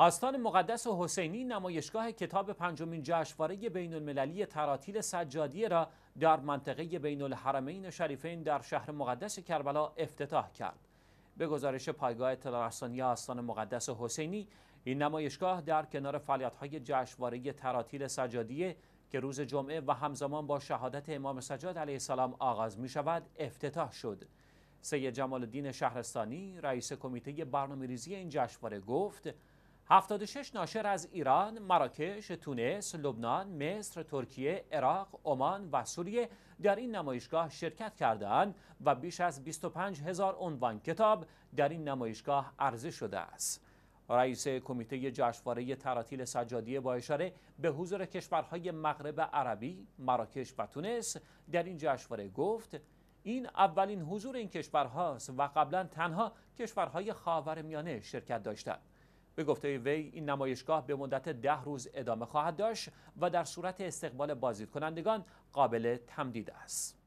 آستان مقدس و حسینی نمایشگاه کتاب پنجمین جشنواره بین المللی تراتیل سجادیه را در منطقه بین الحرمین شریفین در شهر مقدس کربلا افتتاح کرد. به گزارش پایگاه اطلاع رسانی آستان مقدس و حسینی این نمایشگاه در کنار فعالیت‌های جشنواره تراتیل سجادیه که روز جمعه و همزمان با شهادت امام سجاد علیه السلام آغاز می شود افتتاح شد. سید جمال الدین شهرستانی رئیس کمیته برنامه‌ریزی این جشنواره گفت: 76 ناشر از ایران، مراکش، تونس، لبنان، مصر، ترکیه، عراق، عمان و سوریه در این نمایشگاه شرکت کردند و بیش از 25 هزار عنوان کتاب در این نمایشگاه عرضه شده است. رئیس کمیته جشنواره تراتیل سجادیه با اشاره به حضور کشورهای مغرب عربی، مراکش و تونس در این جشنواره گفت این اولین حضور این کشورهاست و قبلا تنها کشورهای خاورمیانه شرکت داشتند. به گفته وی این نمایشگاه به مدت ده روز ادامه خواهد داشت و در صورت استقبال بازدیدکنندگان کنندگان قابل تمدید است.